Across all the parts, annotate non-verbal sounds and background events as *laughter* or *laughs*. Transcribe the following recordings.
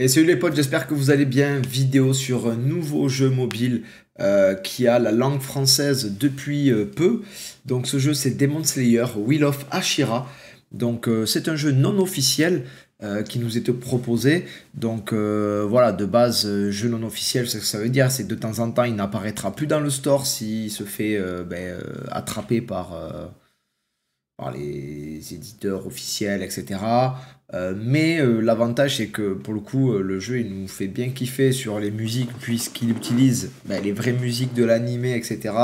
Et salut les potes, j'espère que vous allez bien. Vidéo sur un nouveau jeu mobile euh, qui a la langue française depuis euh, peu. Donc ce jeu c'est Demon Slayer Wheel of Ashira. Donc euh, c'est un jeu non officiel qui nous était proposé. Donc voilà, de base, jeu non officiel, c'est ce que ça veut dire, c'est de temps en temps il n'apparaîtra plus dans le store s'il se fait ben, attraper par par les éditeurs officiels, etc. Euh, mais euh, l'avantage c'est que pour le coup euh, le jeu il nous fait bien kiffer sur les musiques puisqu'il utilise bah, les vraies musiques de l'animé etc.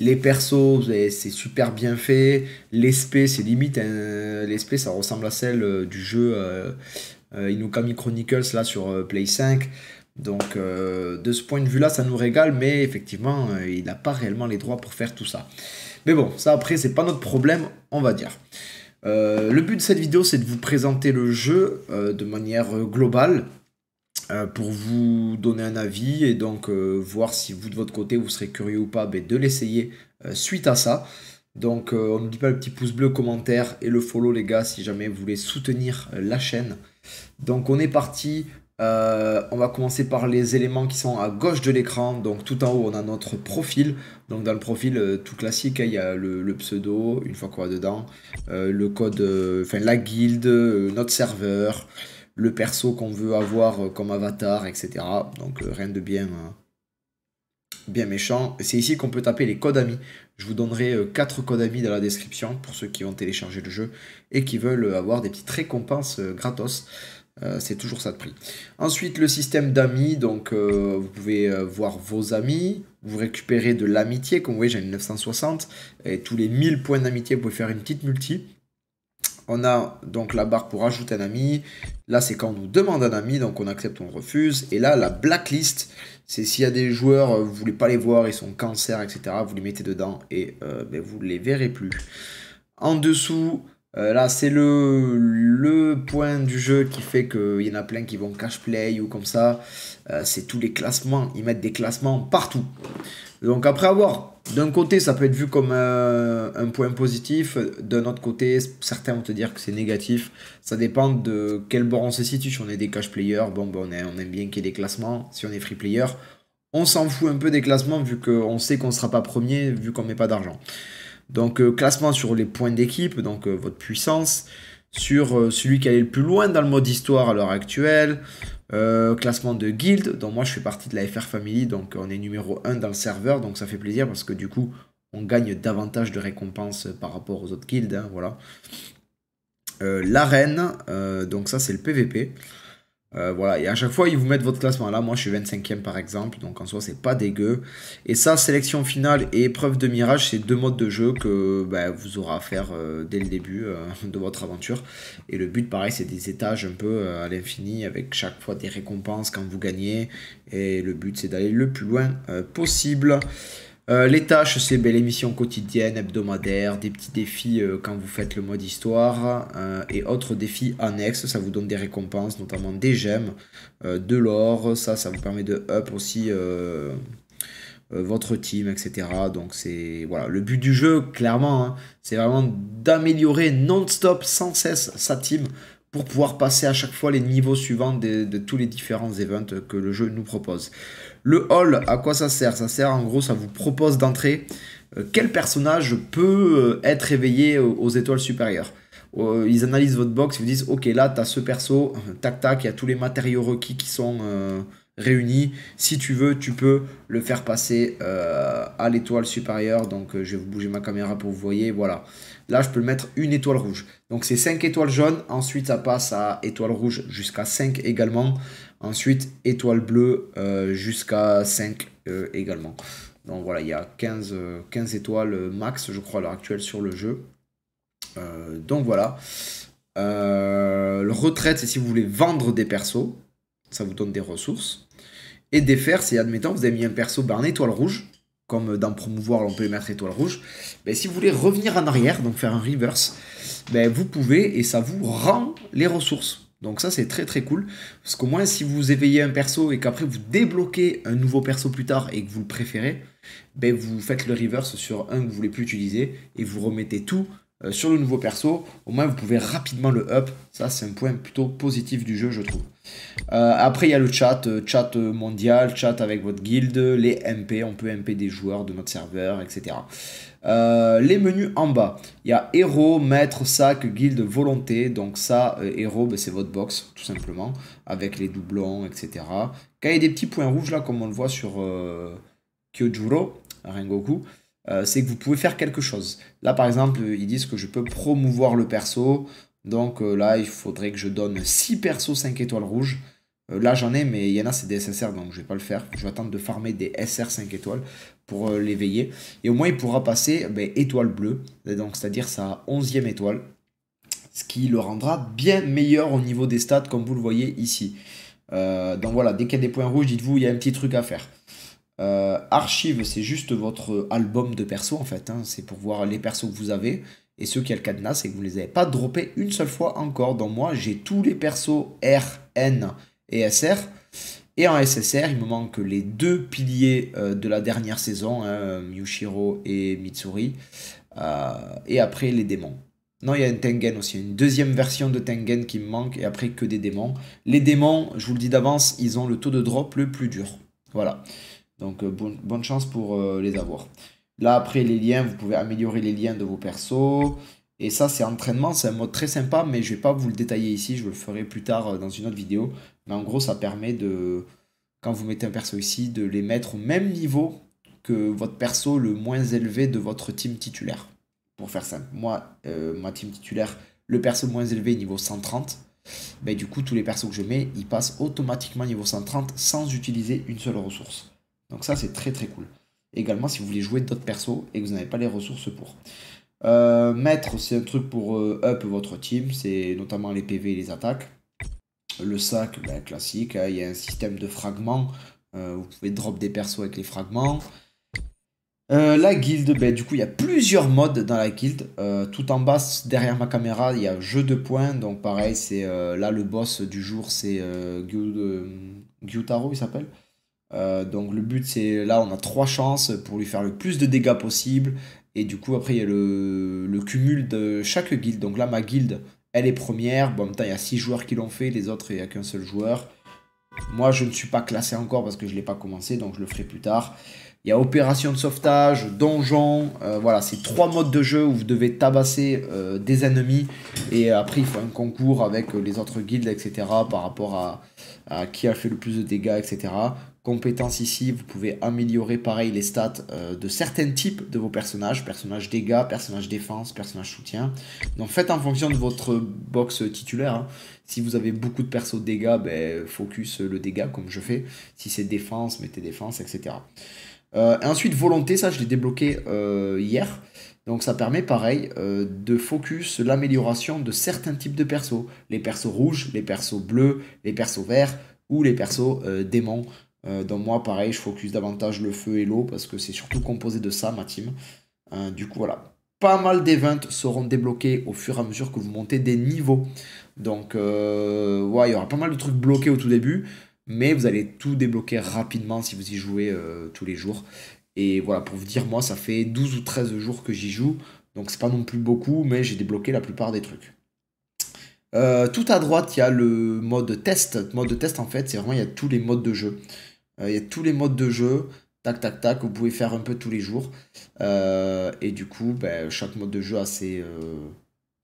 Les persos c'est super bien fait. L'espèce c'est limite l'espèce ça ressemble à celle du jeu Inukami Chronicles là sur Play 5. Donc euh, de ce point de vue-là, ça nous régale, mais effectivement, euh, il n'a pas réellement les droits pour faire tout ça. Mais bon, ça après, c'est pas notre problème, on va dire. Euh, le but de cette vidéo, c'est de vous présenter le jeu de manière globale pour vous donner un avis et donc voir si vous de votre côté vous serez curieux ou pas ben, de l'essayer suite à ça. Donc on dit pas le petit pouce bleu, commentaire et le follow les gars si jamais vous voulez soutenir la chaîne. Donc on est parti euh, on va commencer par les éléments qui sont à gauche de l'écran. Donc tout en haut, on a notre profil. Donc dans le profil euh, tout classique, hein, il y a le, pseudo, une fois qu'on va dedans, euh, le code, enfin la guilde, notre serveur, le perso qu'on veut avoir comme avatar, etc. Donc rien de bien, bien méchant. C'est ici qu'on peut taper les codes amis. Je vous donnerai 4 codes amis dans la description pour ceux qui ont téléchargé le jeu et qui veulent avoir des petites récompenses gratos. Euh, c'est toujours ça de prix. Ensuite, le système d'amis. Donc, euh, vous pouvez euh, voir vos amis. Vous récupérez de l'amitié. Comme vous voyez, j'ai 960. Et tous les 1000 points d'amitié, vous pouvez faire une petite multi. On a donc la barre pour ajouter un ami. Là, c'est quand on nous demande un ami. Donc, on accepte, on refuse. Et là, la blacklist, c'est s'il y a des joueurs, vous voulez pas les voir, ils sont cancer, etc. Vous les mettez dedans et ben, vous ne les verrez plus. En dessous, euh, là, c'est le, point du jeu qui fait qu'il y en a plein qui vont cash play ou comme ça. Euh, c'est tous les classements. Ils mettent des classements partout. Donc après avoir, d'un côté, ça peut être vu comme euh, un, point positif. D'un autre côté, certains vont te dire que c'est négatif. Ça dépend de quel bord on se situe. Si on est des cash players, bon, ben, on, aime bien qu'il y ait des classements. Si on est free player, on s'en fout un peu des classements vu qu'on sait qu'on ne sera pas premier vu qu'on met pas d'argent. Donc euh, classement sur les points d'équipe, donc euh, votre puissance, sur euh, celui qui allait le plus loin dans le mode histoire à l'heure actuelle, classement de guild, donc moi je fais partie de la FR Family, donc on est numéro 1 dans le serveur, donc ça fait plaisir parce que du coup on gagne davantage de récompenses par rapport aux autres guilds hein, voilà. L'arène, donc ça c'est le PVP. Euh, voilà, et à chaque fois, ils vous mettent votre classement. Là, moi, je suis 25e par exemple, donc en soi, c'est pas dégueu. Et ça, sélection finale et épreuve de mirage, c'est deux modes de jeu que ben, vous aurez à faire euh, dès le début euh, de votre aventure. Et le but, pareil, c'est des étages un peu à l'infini, avec chaque fois des récompenses quand vous gagnez. Et le but, c'est d'aller le plus loin possible. Euh, les tâches, c'est ben, les missions quotidiennes, hebdomadaires, des petits défis euh, quand vous faites le mode histoire euh, et autres défis annexes. Ça vous donne des récompenses, notamment des gemmes, de l'or. Ça, ça vous permet de up aussi votre team, etc. Donc c'est voilà, le but du jeu, clairement, hein, c'est vraiment d'améliorer non-stop, sans cesse sa team pour pouvoir passer à chaque fois les niveaux suivants de, de tous les différents events que le jeu nous propose. Le hall, à quoi ça sert Ça sert en gros, ça vous propose d'entrer euh, quel personnage peut euh, être éveillé aux étoiles supérieures. Euh, ils analysent votre box, ils vous disent ok là tu as ce perso, *laughs* tac tac, il y a tous les matériaux requis qui sont réunis. Si tu veux, tu peux le faire passer à l'étoile supérieure. Donc je vais vous bouger ma caméra pour vous voyez, voilà. Là, je peux le mettre une étoile rouge. Donc c'est 5 étoiles jaunes, ensuite ça passe à étoile rouge jusqu'à 5 également. Ensuite, étoile bleue euh, jusqu'à 5 euh, également. Donc voilà, il y a 15, euh, étoiles max, je crois, à l'heure actuelle sur le jeu. donc voilà. le retraite, c'est si vous voulez vendre des persos. Ça vous donne des ressources. Et défaire, c'est admettons, vous avez mis un perso ben, en étoile rouge comme dans Promouvoir, on peut mettre étoile rouge. Mais ben, si vous voulez revenir en arrière, donc faire un reverse, ben, vous pouvez et ça vous rend les ressources. Donc ça c'est très très cool, parce qu'au moins si vous éveillez un perso et qu'après vous débloquez un nouveau perso plus tard et que vous le préférez, ben vous faites le reverse sur un que vous voulez plus utiliser et vous remettez tout euh, sur le nouveau perso, au moins vous pouvez rapidement le up. Ça, c'est un point plutôt positif du jeu, je trouve. Euh, après, il y a le chat, euh, chat mondial, chat avec votre guilde, les MP, on peut MP des joueurs de notre serveur, etc. les menus en bas, il y a héros, maître, sac, guilde, volonté. Donc ça, héros, ben, c'est votre box, tout simplement, avec les doublons, etc. Quand il y a des petits points rouges, là, comme on le voit sur Kyojuro, Rengoku, euh, c'est que vous pouvez faire quelque chose. Là, par exemple, euh, ils disent que je peux promouvoir le perso. Donc euh, là, il faudrait que je donne 6 persos 5 étoiles rouges. là, j'en ai, mais il y en a, c'est des SSR, donc je vais pas le faire. Je vais attendre de farmer des SR 5 étoiles pour l'éveiller. Et au moins, il pourra passer ben, étoile bleue, donc c'est-à-dire sa 11e étoile. Ce qui le rendra bien meilleur au niveau des stats, comme vous le voyez ici. donc voilà, dès qu'il y a des points rouges, dites-vous, il y a un petit truc à faire. Euh, archive, c'est juste votre album de perso en fait. Hein. C'est pour voir les persos que vous avez et ceux qui ont le cadenas, c'est que vous les avez pas droppés une seule fois encore. Dans moi, j'ai tous les persos R, N et SR. Et en SSR, il me manque les deux piliers euh, de la dernière saison, hein, et Mitsuri. Euh, et après, les démons. Non, il y a une Tengen aussi, une deuxième version de Tengen qui me manque, et après que des démons. Les démons, je vous le dis d'avance, ils ont le taux de drop le plus dur. Voilà. Donc euh, bonne chance pour euh, les avoir. Là après les liens, vous pouvez améliorer les liens de vos persos. Et ça c'est entraînement, c'est un mode très sympa, mais je ne vais pas vous le détailler ici, je le ferai plus tard euh, dans une autre vidéo. Mais en gros ça permet de, quand vous mettez un perso ici, de les mettre au même niveau que votre perso le moins élevé de votre team titulaire. Pour faire simple, moi, ma team titulaire, le perso le moins élevé est niveau 130. mais du coup, tous les persos que je mets, ils passent automatiquement niveau 130 sans utiliser une seule ressource. Donc ça, c'est très très cool. Également, si vous voulez jouer d'autres persos et que vous n'avez pas les ressources pour. Euh, maître, c'est un truc pour euh, up votre team, c'est notamment les PV et les attaques. Le sac, ben, classique, hein. il y a un système de fragments, euh, vous pouvez drop des persos avec les fragments. la guilde, ben, du coup, il y a plusieurs modes dans la guilde. tout en bas, derrière ma caméra, il y a jeu de points. Donc, pareil, c'est là le boss du jour, c'est Gyutaro, il s'appelle. Euh, donc le but c'est là on a trois chances pour lui faire le plus de dégâts possible. Et du coup après il y a le, cumul de chaque guilde. Donc là ma guilde elle est première. Bon en il y a six joueurs qui l'ont fait, les autres il n'y a qu'un seul joueur. Moi je ne suis pas classé encore parce que je ne l'ai pas commencé donc je le ferai plus tard. Il y a opération de sauvetage, donjon, euh, voilà, c'est trois modes de jeu où vous devez tabasser euh, des ennemis et après il faut un concours avec les autres guildes, etc. par rapport à qui a fait le plus de dégâts, etc. Compétence ici, vous pouvez améliorer pareil les stats euh, de certains types de vos personnages, personnages dégâts, personnages défense, personnages soutien. Donc faites en fonction de votre box titulaire. Hein. Si vous avez beaucoup de persos dégâts, ben, focus euh, le dégât comme je fais. Si c'est défense, mettez défense, etc. Euh, ensuite volonté, ça je l'ai débloqué hier. Donc ça permet pareil de focus l'amélioration de certains types de persos. Les persos rouges, les persos bleus, les persos verts ou les persos démons euh, donc moi, pareil, je focus davantage le feu et l'eau parce que c'est surtout composé de ça, ma team. Euh, du coup, voilà. Pas mal d'events seront débloqués au fur et à mesure que vous montez des niveaux. Donc, euh, ouais, il y aura pas mal de trucs bloqués au tout début, mais vous allez tout débloquer rapidement si vous y jouez tous les jours. Et voilà, pour vous dire, moi, ça fait 12 ou 13 jours que j'y joue, donc c'est pas non plus beaucoup, mais j'ai débloqué la plupart des trucs. tout à droite, il y a le mode test. Mode test, en fait, c'est vraiment, il y a tous les modes de jeu. Euh, il y a tous les modes de jeu. Tac, tac, tac. Vous pouvez faire un peu tous les jours. Euh, et du coup, ben, chaque mode de jeu a ses euh,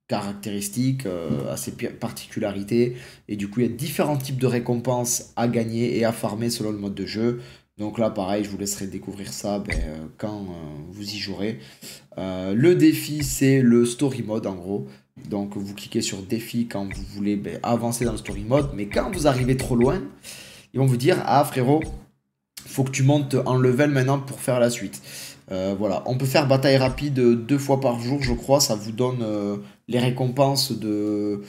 caractéristiques, a ses particularités. Et du coup, il y a différents types de récompenses à gagner et à farmer selon le mode de jeu. Donc là, pareil, je vous laisserai découvrir ça ben, quand vous y jouerez. le défi, c'est le story mode en gros. Donc vous cliquez sur défi quand vous voulez ben, avancer dans le story mode. Mais quand vous arrivez trop loin, ils vont vous dire, ah frérot, faut que tu montes en level maintenant pour faire la suite. Euh, voilà, on peut faire bataille rapide deux fois par jour, je crois. Ça vous donne euh, les récompenses de.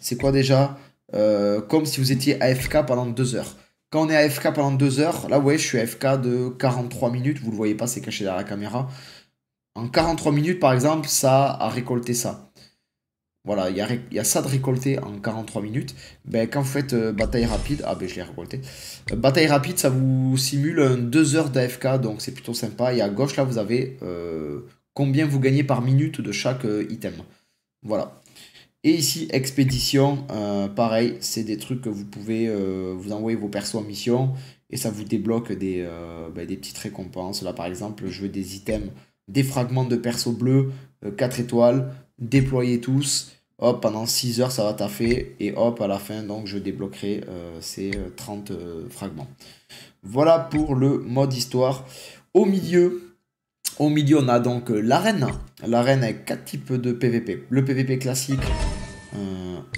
C'est quoi déjà euh, Comme si vous étiez AFK pendant deux heures. Quand on est AFK pendant deux heures, là ouais, je suis AFK de 43 minutes. Vous le voyez pas, c'est caché derrière la caméra. En 43 minutes, par exemple, ça a récolté ça. Voilà, il y a, ça de récolter en 43 minutes. Ben, quand vous faites euh, bataille rapide, ah ben je l'ai récolté. Euh, bataille rapide, ça vous simule 2 heures d'AFK, donc c'est plutôt sympa. Et à gauche, là, vous avez euh, combien vous gagnez par minute de chaque item. Voilà. Et ici, expédition, pareil, c'est des trucs que vous pouvez vous envoyer vos persos en mission et ça vous débloque des, ben, des petites récompenses. Là, par exemple, je veux des items des fragments de perso bleu, 4 euh, étoiles, déployer tous. pendant 6 heures, ça va taffer. Et hop, à la fin, donc, je débloquerai euh, ces 30 euh, fragments. Voilà pour le mode histoire. Au milieu, au milieu on a donc l'arène. L'arène avec 4 types de PVP. Le PVP classique.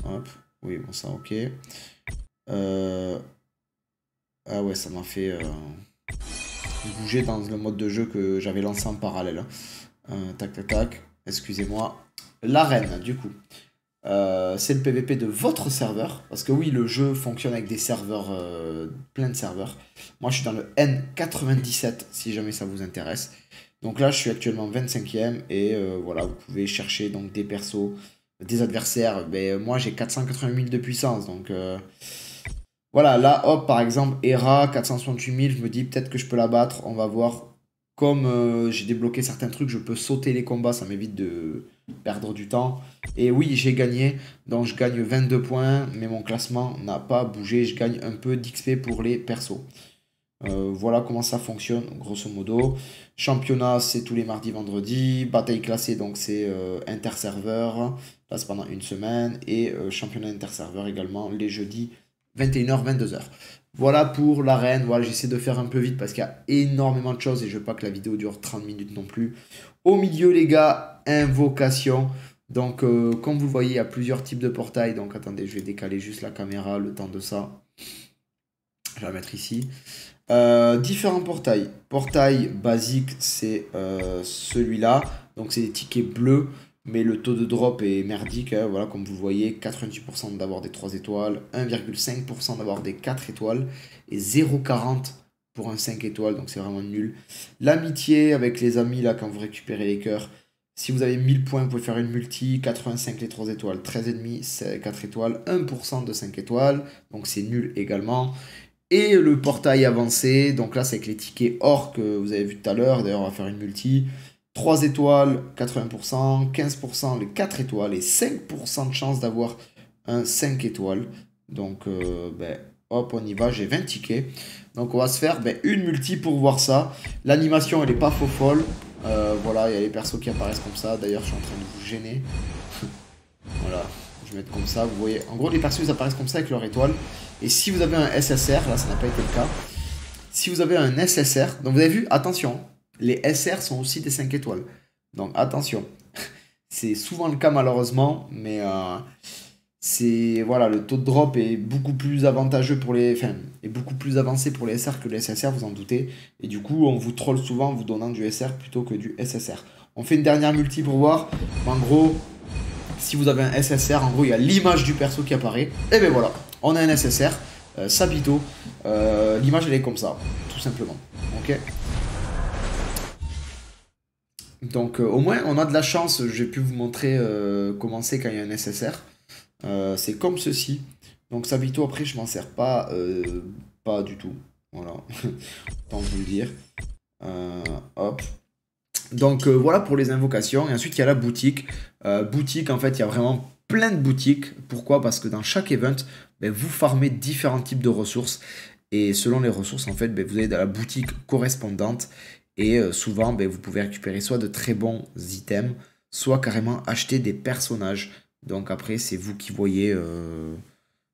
hop, oui, bon, ça, ok. ah ouais, ça m'a fait bouger dans le mode de jeu que j'avais lancé en parallèle. Hein. Euh, tac, tac, tac. Excusez-moi. L'arène, du coup. Euh, c'est le PVP de votre serveur. Parce que oui, le jeu fonctionne avec des serveurs, euh, plein de serveurs. Moi, je suis dans le N97, si jamais ça vous intéresse. Donc là, je suis actuellement 25e. Et voilà, vous pouvez chercher donc des persos, des adversaires. Mais ben, moi, j'ai 480 000 de puissance. Donc voilà, là, hop, par exemple, ERA, 468 000, je me dis peut-être que je peux la battre. On va voir. Comme euh, j'ai débloqué certains trucs, je peux sauter les combats, ça m'évite de perdre du temps. Et oui, j'ai gagné, donc je gagne 22 points, mais mon classement n'a pas bougé. Je gagne un peu d'XP pour les persos. Euh, voilà comment ça fonctionne, grosso modo. Championnat, c'est tous les mardis, vendredis. Bataille classée, donc c'est euh, interserveur. Là, c'est pendant une semaine. Et championnat interserveur également les jeudis 21h, 22h. Voilà pour l'arène. Voilà, j'essaie de faire un peu vite parce qu'il y a énormément de choses et je veux pas que la vidéo dure 30 minutes non plus. Au milieu, les gars, invocation. Donc, euh, comme vous voyez, il y a plusieurs types de portails. Donc, attendez, je vais décaler juste la caméra le temps de ça. Je vais la mettre ici. Euh, différents portails. Portail basique, c'est euh, celui-là. Donc, c'est des tickets bleus mais le taux de drop est merdique. Hein, voilà, comme vous voyez, 98% d'avoir des 3 étoiles, 1,5% d'avoir des 4 étoiles et 0,40 pour un 5 étoiles, donc c'est vraiment nul. L'amitié avec les amis, là, quand vous récupérez les cœurs, si vous avez 1000 points, vous pouvez faire une multi, 85 les 3 étoiles, 13,5 4 étoiles, 1% de 5 étoiles, donc c'est nul également. Et le portail avancé, donc là c'est avec les tickets or que vous avez vu tout à l'heure, d'ailleurs on va faire une multi, 3 étoiles, 80%, 15% les 4 étoiles et 5% de chance d'avoir un 5 étoiles. Donc, euh, ben, hop, on y va, j'ai 20 tickets. Donc, on va se faire ben, une multi pour voir ça. L'animation, elle est pas faux folle. Euh, voilà, il y a les persos qui apparaissent comme ça. D'ailleurs, je suis en train de vous gêner. *laughs* voilà, je vais mettre comme ça. Vous voyez, en gros, les persos, ils apparaissent comme ça avec leur étoile. Et si vous avez un SSR, là, ça n'a pas été le cas. Si vous avez un SSR, donc vous avez vu, attention, les SR sont aussi des 5 étoiles. Donc attention. *laughs* C'est souvent le cas malheureusement, mais euh, voilà, le taux de drop est beaucoup plus avantageux pour les enfin, et beaucoup plus avancé pour les SR que les SSR, vous en doutez. Et du coup, on vous troll souvent en vous donnant du SR plutôt que du SSR. On fait une dernière multi pour voir. En gros, si vous avez un SSR, en gros, il y a l'image du perso qui apparaît. Et eh ben voilà, on a un SSR, euh, Sabito. Euh, l'image, elle est comme ça, tout simplement. Ok donc euh, au moins, on a de la chance. J'ai pu vous montrer euh, comment c'est quand il y a un SSR. Euh, c'est comme ceci. Donc ça Sabito, après, je m'en sers pas, pas du tout. Voilà, *laughs* autant vous le dire. hop, donc voilà pour les invocations. Et ensuite, il y a la boutique. boutique, en fait, il y a vraiment plein de boutiques. Pourquoi Parce que dans chaque event, ben, vous farmez différents types de ressources. Et selon les ressources, en fait, ben, vous allez dans la boutique correspondante. Et euh, souvent, ben, vous pouvez récupérer soit de très bons items, soit carrément acheter des personnages. Donc après, c'est vous qui voyez euh,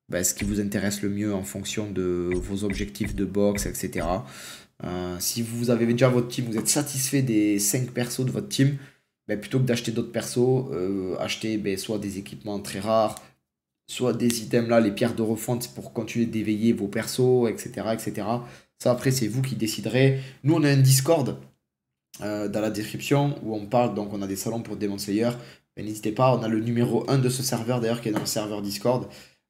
ben, ce qui vous intéresse le mieux en fonction de vos objectifs de boxe, etc. Euh, si vous avez déjà votre team, vous êtes satisfait des 5 persos de votre team, ben, plutôt que d'acheter d'autres persos, euh, achetez ben, soit des équipements très rares, soit des items là, les pierres de refonte pour continuer d'éveiller vos persos, etc. etc. Ça, après, c'est vous qui déciderez. Nous, on a un Discord euh, dans la description où on parle, donc on a des salons pour des monseilleurs. N'hésitez pas, on a le numéro 1 de ce serveur d'ailleurs qui est dans le serveur Discord.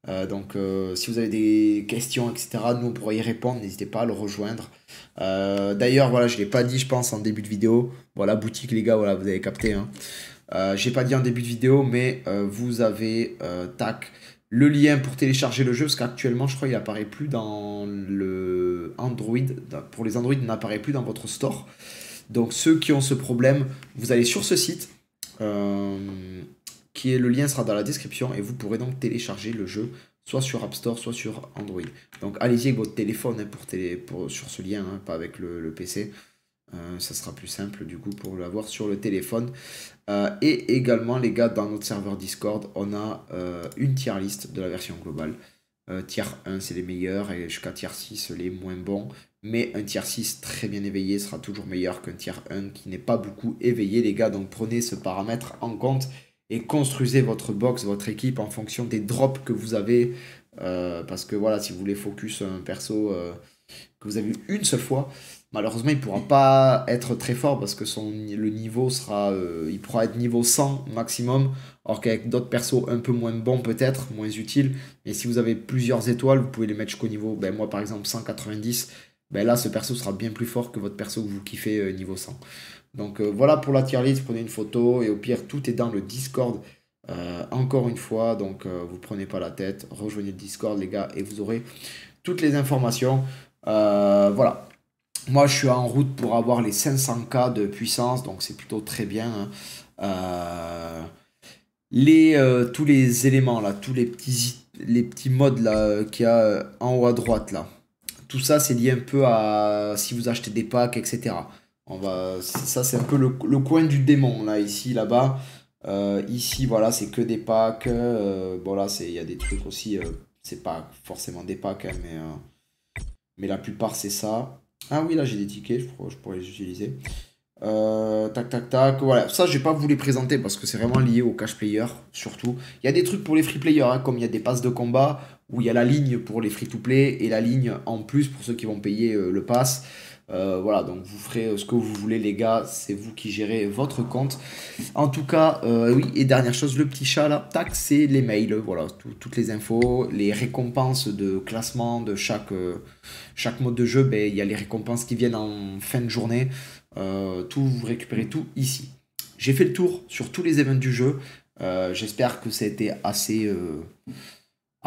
Euh, donc euh, si vous avez des questions, etc., nous pourrions y répondre, n'hésitez pas à le rejoindre. d'ailleurs, voilà, je ne l'ai pas dit, je pense, en début de vidéo. Voilà, boutique les gars, voilà, vous avez capté. Hein. j'ai pas dit en début de vidéo, mais vous avez, tac, le lien pour télécharger le jeu, parce qu'actuellement, je crois, il n'apparaît plus dans le Android. Pour les Android, il n'apparaît plus dans votre store. Donc, ceux qui ont ce problème, vous allez sur ce site, euh, qui est le lien sera dans la description, et vous pourrez donc télécharger le jeu, soit sur App Store, soit sur Android. Donc, allez-y avec votre téléphone hein, sur ce lien, hein, pas avec le PC. Euh, ça sera plus simple du coup pour l'avoir sur le téléphone. Euh, et également les gars, dans notre serveur Discord, on a euh, une tier list de la version globale. tier 1 c'est les meilleurs et jusqu'à tier 6 les moins bons. Mais un tier 6 très bien éveillé sera toujours meilleur qu'un tier 1 qui n'est pas beaucoup éveillé les gars. Donc prenez ce paramètre en compte et construisez votre box, votre équipe en fonction des drops que vous avez. parce que voilà, si vous voulez focus un perso que vous avez eu une seule fois, Malheureusement, il pourra pas être très fort parce que son, le niveau sera. Euh, il pourra être niveau 100 maximum, alors qu'avec d'autres persos un peu moins bons, peut-être, moins utiles. Mais si vous avez plusieurs étoiles, vous pouvez les mettre jusqu'au niveau. Ben, moi, par exemple, 190. Ben là, ce perso sera bien plus fort que votre perso que vous kiffez euh, niveau 100. Donc euh, voilà pour la tier list. Prenez une photo et au pire, tout est dans le Discord. encore une fois, donc vous prenez pas la tête. Rejoignez le Discord, les gars, et vous aurez toutes les informations. voilà. Moi, je suis en route pour avoir les 500K de puissance, donc c'est plutôt très bien. Hein. Euh, les, euh, tous les éléments, là, tous les petits, les petits modes euh, qu'il y a en haut à droite, là. Tout ça, c'est lié un peu à si vous achetez des packs, etc. On va, ça, c'est un peu le, coin du démon, là, ici, là-bas. ici, voilà, c'est que des packs. bon, là, il y a des trucs aussi, c'est pas forcément des packs, hein, mais, mais la plupart, c'est ça. Ah oui, là j'ai des tickets, je pourrais, je les utiliser. Euh, tac, tac, tac. Voilà, ça, je vais pas vous les présenter parce que c'est vraiment lié au cash player, surtout. Il y a des trucs pour les free players, hein, comme il y a des passes de combat, où il y a la ligne pour les free to play et la ligne en plus pour ceux qui vont payer euh, le pass. Euh, voilà, donc vous ferez euh, ce que vous voulez, les gars. C'est vous qui gérez votre compte. En tout cas, euh, oui, et dernière chose, le petit chat là, tac, c'est les mails. Voilà, toutes les infos, les récompenses de classement de chaque, chaque mode de jeu. Ben, il y a les récompenses qui viennent en fin de journée. tout, vous récupérez tout ici. J'ai fait le tour sur tous les événements du jeu. J'espère que ça a été assez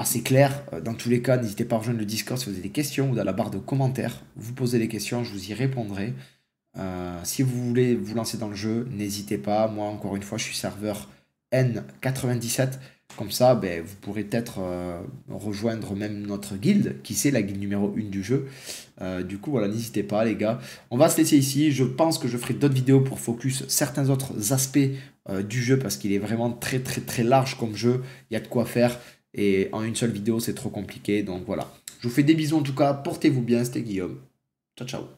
c'est clair. Euh, dans tous les cas, n'hésitez pas à rejoindre le Discord si vous avez des questions ou dans la barre de commentaires. Vous posez des questions, je vous y répondrai. Euh, si vous voulez vous lancer dans le jeu, n'hésitez pas. Moi, encore une fois, je suis serveur N97. Comme ça, ben, vous pourrez peut-être euh, rejoindre même notre guilde, qui c'est la guilde numéro 1 du jeu. du coup, voilà, n'hésitez pas, les gars. On va se laisser ici. Je pense que je ferai d'autres vidéos pour focus certains autres aspects du jeu, parce qu'il est vraiment très, très, très large comme jeu. Il y a de quoi faire. Et en une seule vidéo, c'est trop compliqué. Donc voilà. Je vous fais des bisous en tout cas. Portez-vous bien. C'était Guillaume. Ciao, ciao.